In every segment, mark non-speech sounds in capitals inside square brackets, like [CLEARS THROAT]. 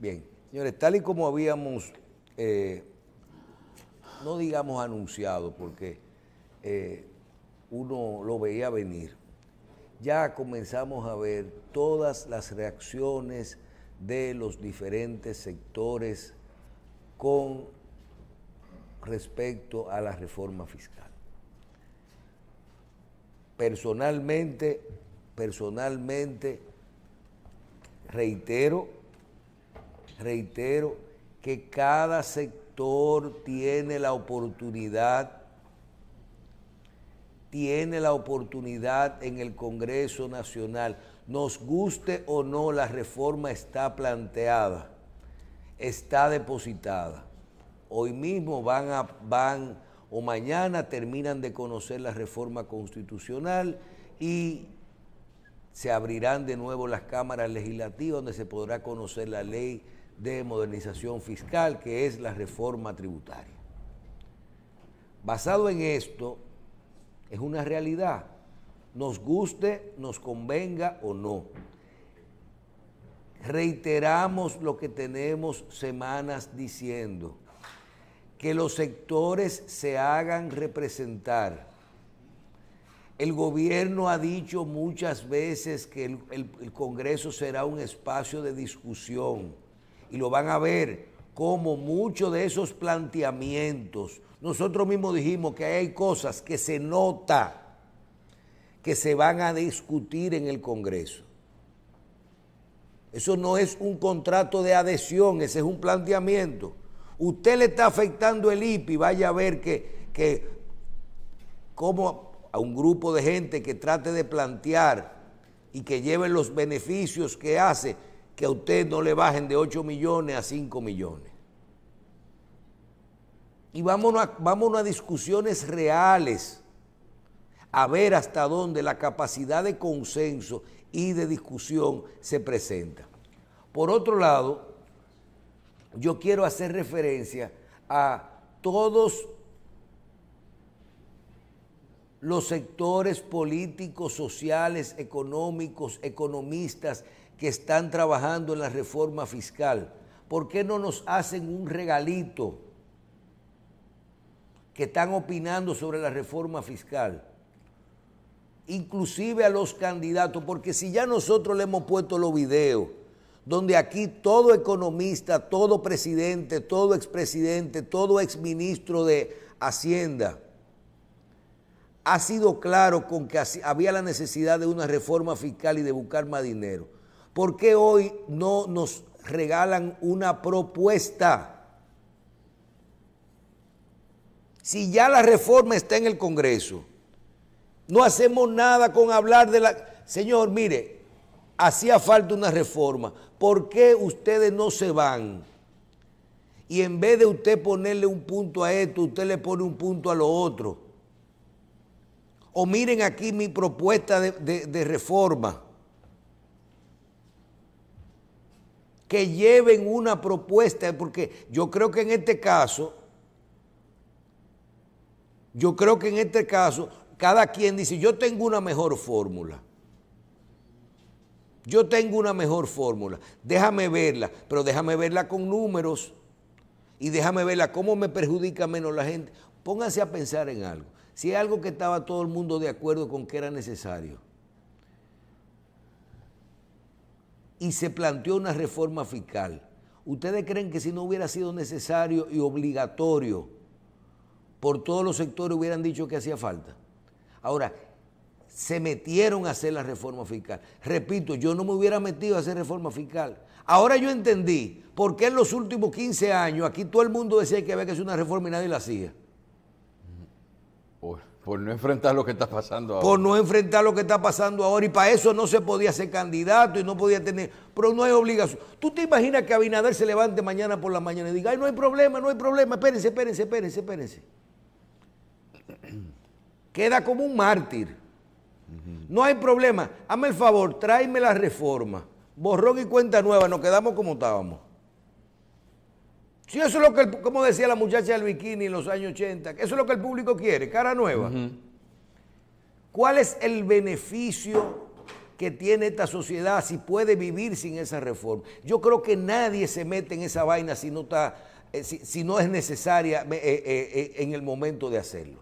Bien, señores, tal y como habíamos, eh, no digamos anunciado, porque eh, uno lo veía venir, ya comenzamos a ver todas las reacciones de los diferentes sectores con respecto a la reforma fiscal. Personalmente, personalmente, reitero reitero, que cada sector tiene la oportunidad, tiene la oportunidad en el Congreso Nacional. Nos guste o no, la reforma está planteada, está depositada. Hoy mismo van a, van o mañana terminan de conocer la reforma constitucional y se abrirán de nuevo las cámaras legislativas donde se podrá conocer la ley de modernización fiscal, que es la reforma tributaria. Basado en esto, es una realidad, nos guste, nos convenga o no. Reiteramos lo que tenemos semanas diciendo, que los sectores se hagan representar. El gobierno ha dicho muchas veces que el, Congreso será un espacio de discusión y lo van a ver como muchos de esos planteamientos. Nosotros mismos dijimos que hay cosas que se nota que se van a discutir en el Congreso. Eso no es un contrato de adhesión, ese es un planteamiento. Usted le está afectando el IPI, vaya a ver que, que a un grupo de gente que trate de plantear y que lleve los beneficios que hace que a usted no le bajen de 8 millones a 5 millones. Y vámonos a, a discusiones reales, a ver hasta dónde la capacidad de consenso y de discusión se presenta. Por otro lado, yo quiero hacer referencia a todos los sectores políticos, sociales, económicos, economistas que están trabajando en la reforma fiscal? ¿Por qué no nos hacen un regalito que están opinando sobre la reforma fiscal? Inclusive a los candidatos, porque si ya nosotros le hemos puesto los videos, donde aquí todo economista, todo presidente, todo expresidente, todo exministro de Hacienda, ha sido claro con que había la necesidad de una reforma fiscal y de buscar más dinero. ¿por qué hoy no nos regalan una propuesta? Si ya la reforma está en el Congreso, no hacemos nada con hablar de la... Señor, mire, hacía falta una reforma. ¿Por qué ustedes no se van? Y en vez de usted ponerle un punto a esto, usted le pone un punto a lo otro. O miren aquí mi propuesta de, de reforma. que lleven una propuesta, porque yo creo que en este caso, yo creo que en este caso, cada quien dice, yo tengo una mejor fórmula. Yo tengo una mejor fórmula, déjame verla, pero déjame verla con números y déjame verla cómo me perjudica menos la gente. Pónganse a pensar en algo. Si hay algo que estaba todo el mundo de acuerdo con que era necesario, y se planteó una reforma fiscal. ¿Ustedes creen que si no hubiera sido necesario y obligatorio, por todos los sectores hubieran dicho que hacía falta? Ahora, se metieron a hacer la reforma fiscal. Repito, yo no me hubiera metido a hacer reforma fiscal. Ahora yo entendí por qué en los últimos 15 años aquí todo el mundo decía que había que hacer una reforma y nadie la hacía. Por no enfrentar lo que está pasando ahora. Por no enfrentar lo que está pasando ahora. Y para eso no se podía ser candidato y no podía tener. Pero no hay obligación. ¿Tú te imaginas que Abinader se levante mañana por la mañana y diga, ay, no hay problema, no hay problema, espérense, espérense, espérense, espérense? [CLEARS THROAT] Queda como un mártir. No hay problema. Hazme el favor, tráeme la reforma. Borrón y cuenta nueva, nos quedamos como estábamos. Si eso es lo que, como decía la muchacha del bikini en los años 80, eso es lo que el público quiere, cara nueva. ¿Cuál es el beneficio que tiene esta sociedad si puede vivir sin esa reforma? Yo creo que nadie se mete en esa vaina si no, está, eh, si, no es necesaria eh, eh, en el momento de hacerlo.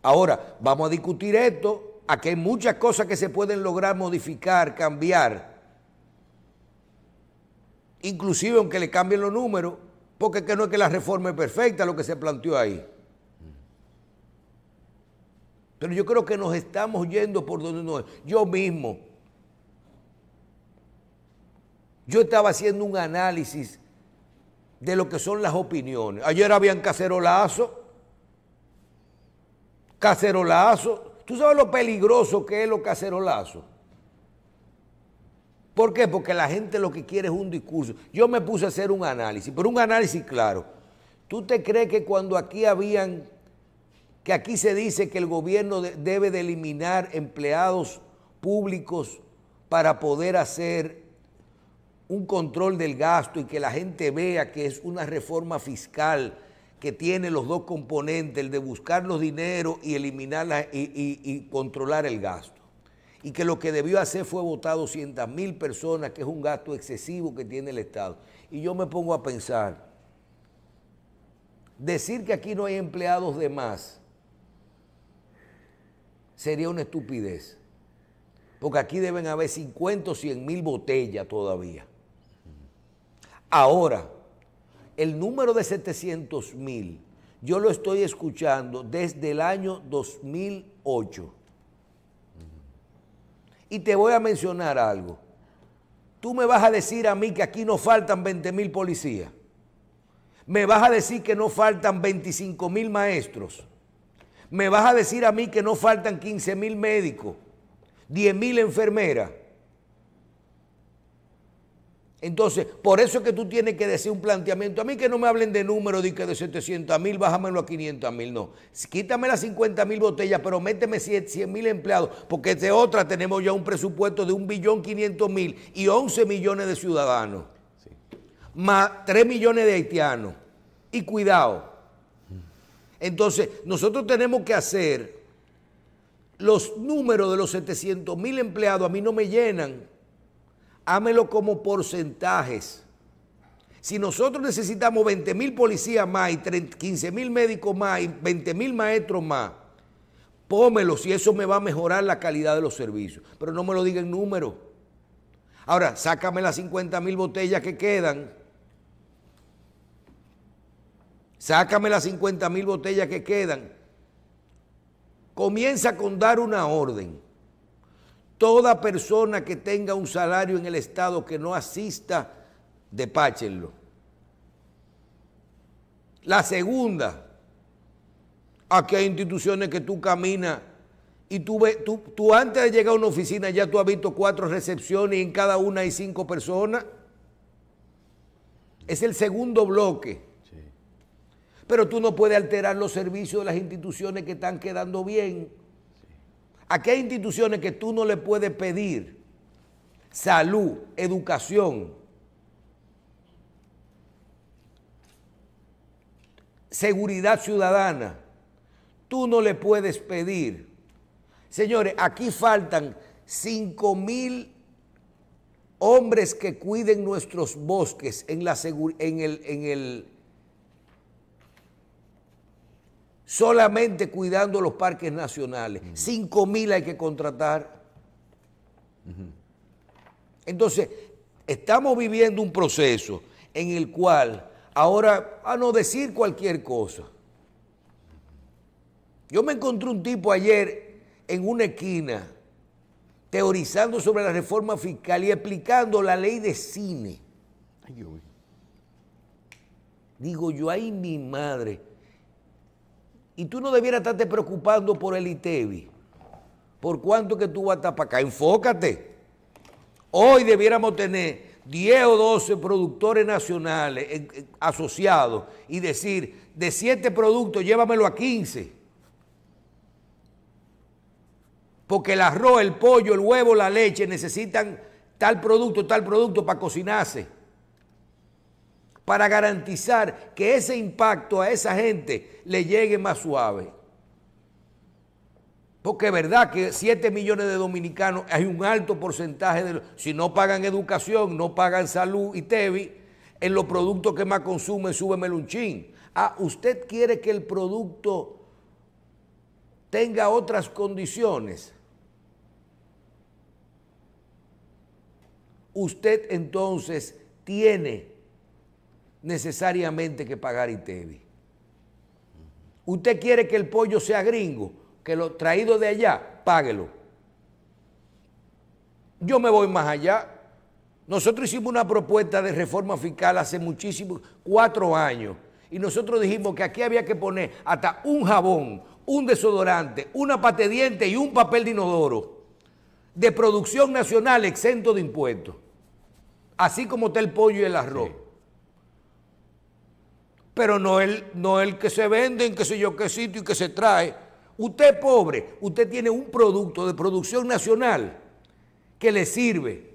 Ahora, vamos a discutir esto, aquí hay muchas cosas que se pueden lograr modificar, cambiar inclusive aunque le cambien los números, porque que no es que la reforma es perfecta lo que se planteó ahí. Pero yo creo que nos estamos yendo por donde no es. Yo mismo, yo estaba haciendo un análisis de lo que son las opiniones. Ayer habían cacerolazo, cacerolazo. ¿Tú sabes lo peligroso que es lo cacerolazo? ¿Por qué? Porque la gente lo que quiere es un discurso. Yo me puse a hacer un análisis, pero un análisis claro. ¿Tú te crees que cuando aquí habían, que aquí se dice que el gobierno debe de eliminar empleados públicos para poder hacer un control del gasto y que la gente vea que es una reforma fiscal que tiene los dos componentes, el de buscar los dineros y eliminarla y controlar el gasto? y que lo que debió hacer fue votar 200 mil personas, que es un gasto excesivo que tiene el Estado. Y yo me pongo a pensar, decir que aquí no hay empleados de más sería una estupidez, porque aquí deben haber 50 o 100 mil botellas todavía. Ahora, el número de 700 mil, yo lo estoy escuchando desde el año 2008 y te voy a mencionar algo. Tú me vas a decir a mí que aquí no faltan 20 mil policías. Me vas a decir que no faltan 25 mil maestros. Me vas a decir a mí que no faltan 15 mil médicos, 10 mil enfermeras. Entonces, por eso es que tú tienes que decir un planteamiento. A mí que no me hablen de números, de que de 700 mil, bájamelo a 500 mil, no. Quítame las 50 mil botellas, pero méteme 100 mil empleados, porque de otra tenemos ya un presupuesto de 1.500.000 y 11 millones de ciudadanos, más 3 millones de haitianos. Y cuidado. Entonces, nosotros tenemos que hacer los números de los 700 mil empleados, a mí no me llenan hámelo como porcentajes. Si nosotros necesitamos 20 mil policías más y 15 mil médicos más y 20 mil maestros más, pómelo si eso me va a mejorar la calidad de los servicios. Pero no me lo diga en número. Ahora, sácame las 50 mil botellas que quedan. Sácame las 50 mil botellas que quedan. Comienza con dar una orden. Toda persona que tenga un salario en el Estado que no asista, despáchenlo. La segunda, aquí hay instituciones que tú caminas y tú, tú, antes de llegar a una oficina ya tú has visto cuatro recepciones y en cada una hay cinco personas. Es el segundo bloque. Pero tú no puedes alterar los servicios de las instituciones que están quedando bien Aquí hay instituciones que tú no le puedes pedir salud, educación, seguridad ciudadana. Tú no le puedes pedir. Señores, aquí faltan 5 mil hombres que cuiden nuestros bosques en, la en, el, en, el, solamente cuidando los parques nacionales. ...cinco mil hay que contratar. Entonces, estamos viviendo un proceso en el cual ahora, a no decir cualquier cosa. Yo me encontré un tipo ayer en una esquina teorizando sobre la reforma fiscal y explicando la ley de cine. Digo yo, ay mi madre, y tú no debieras estarte preocupando por el ITEBI. ¿Por cuánto que tú vas a estar para acá? Enfócate. Hoy debiéramos tener 10 o 12 productores nacionales asociados y decir, de 7 productos, llévamelo a 15. Porque el arroz, el pollo, el huevo, la leche necesitan tal producto, tal producto para cocinarse para garantizar que ese impacto a esa gente le llegue más suave. Porque es verdad que 7 millones de dominicanos, hay un alto porcentaje de si no pagan educación, no pagan salud y TEVI, en los productos que más consumen, sube melunchín. Ah, usted quiere que el producto tenga otras condiciones. Usted entonces tiene necesariamente que pagar ITEVI. Usted quiere que el pollo sea gringo, que lo traído de allá, páguelo. Yo me voy más allá. Nosotros hicimos una propuesta de reforma fiscal hace muchísimos, cuatro años, y nosotros dijimos que aquí había que poner hasta un jabón, un desodorante, una pate de y un papel de inodoro de producción nacional exento de impuestos. Así como está el pollo y el arroz pero no el, no el que se vende en qué sé yo qué sitio y que se trae. Usted pobre, usted tiene un producto de producción nacional que le sirve.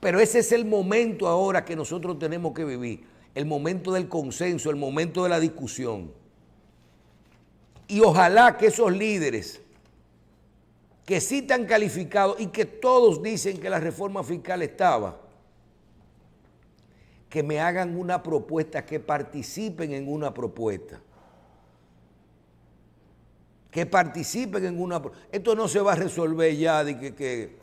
Pero ese es el momento ahora que nosotros tenemos que vivir, el momento del consenso, el momento de la discusión. Y ojalá que esos líderes que sí están calificados y que todos dicen que la reforma fiscal estaba, que me hagan una propuesta, que participen en una propuesta. Que participen en una... Esto no se va a resolver ya de que, eh,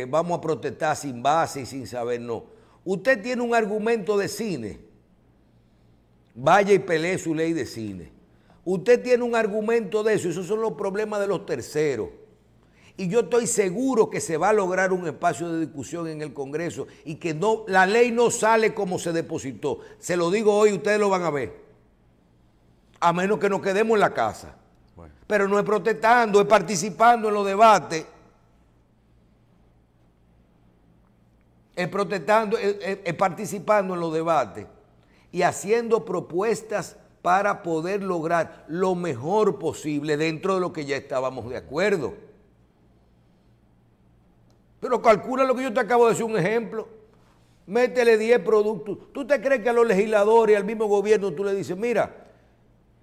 eh, vamos a protestar sin base y sin saber, no. Usted tiene un argumento de cine. Vaya y pelee su ley de cine. Usted tiene un argumento de eso. Esos son los problemas de los terceros. Y yo estoy seguro que se va a lograr un espacio de discusión en el Congreso y que no, la ley no sale como se depositó. Se lo digo hoy, ustedes lo van a ver. A menos que nos quedemos en la casa. Pero no es protestando, es participando en los debates. Es protestando, es participando en los debates y haciendo propuestas para poder lograr lo mejor posible dentro de lo que ya estábamos de acuerdo. Pero calcula lo que yo te acabo de decir, un ejemplo. Métele 10 productos. ¿Tú te crees que a los legisladores y al mismo gobierno tú le dices, mira,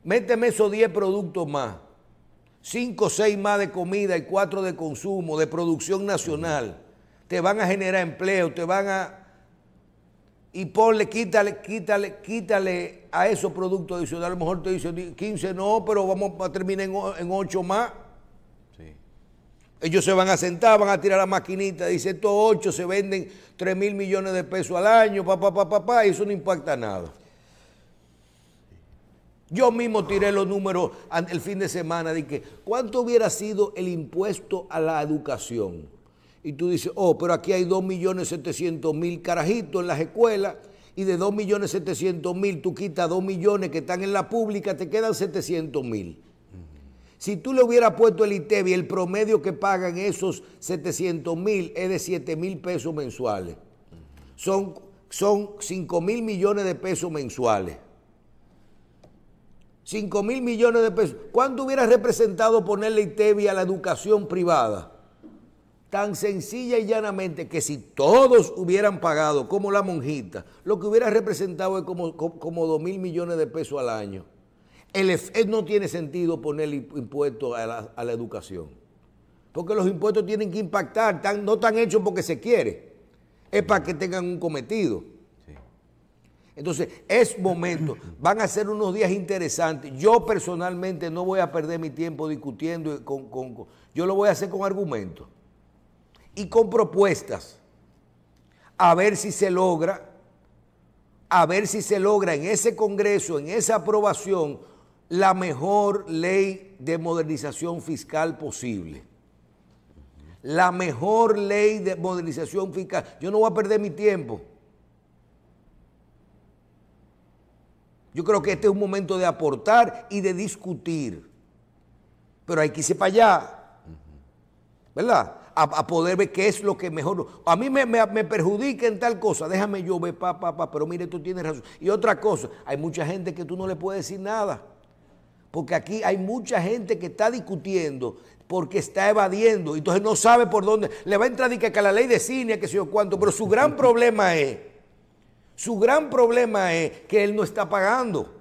méteme esos 10 productos más, 5 o 6 más de comida y 4 de consumo, de producción nacional? Te van a generar empleo, te van a... Y ponle, quítale, quítale, quítale a esos productos adicionales. A lo mejor te dicen 15, no, pero vamos a terminar en 8 más. Ellos se van a sentar, van a tirar la maquinita, dice estos ocho se venden 3 mil millones de pesos al año, pa, pa, pa, pa, y eso no impacta nada. Yo mismo tiré los números el fin de semana de que cuánto hubiera sido el impuesto a la educación. Y tú dices, oh, pero aquí hay 2.700.000 carajitos en las escuelas y de 2.700.000 tú quitas 2 millones que están en la pública, te quedan 700.000. Si tú le hubieras puesto el ITEBI, el promedio que pagan esos 700 mil es de 7 mil pesos mensuales. Son, son 5 mil millones de pesos mensuales. 5 mil millones de pesos. ¿Cuánto hubiera representado ponerle ITEBI a la educación privada? Tan sencilla y llanamente que si todos hubieran pagado como la monjita, lo que hubiera representado es como, como 2 mil millones de pesos al año. Eh, no tiene sentido poner impuestos a la, educación. Porque los impuestos tienen que impactar, tan, no están hechos porque se quiere, es para que tengan un cometido. Entonces, es momento. Van a ser unos días interesantes. Yo personalmente no voy a perder mi tiempo discutiendo. yo lo voy a hacer con argumentos y con propuestas. A ver si se logra, a ver si se logra en ese Congreso, en esa aprobación, la mejor ley de modernización fiscal posible. La mejor ley de modernización fiscal. Yo no voy a perder mi tiempo. Yo creo que este es un momento de aportar y de discutir. Pero hay que irse para allá. ¿Verdad? A, poder ver qué es lo que mejor. A mí me, me, perjudica en tal cosa. Déjame yo ver, papá, papá. pero mire, tú tienes razón. Y otra cosa, hay mucha gente que tú no le puedes decir nada porque aquí hay mucha gente que está discutiendo porque está evadiendo, entonces no sabe por dónde, le va a entrar y que, la ley de cine, que sé yo cuánto, pero su gran [LAUGHS] problema es, su gran problema es que él no está pagando.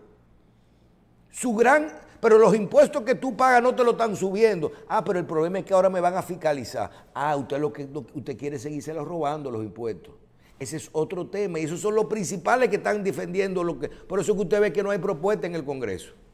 Su gran, pero los impuestos que tú pagas no te lo están subiendo. Ah, pero el problema es que ahora me van a fiscalizar. Ah, usted lo que usted quiere seguirse robando los impuestos. Ese es otro tema y esos son los principales que están defendiendo lo que. Por eso que usted ve que no hay propuesta en el Congreso.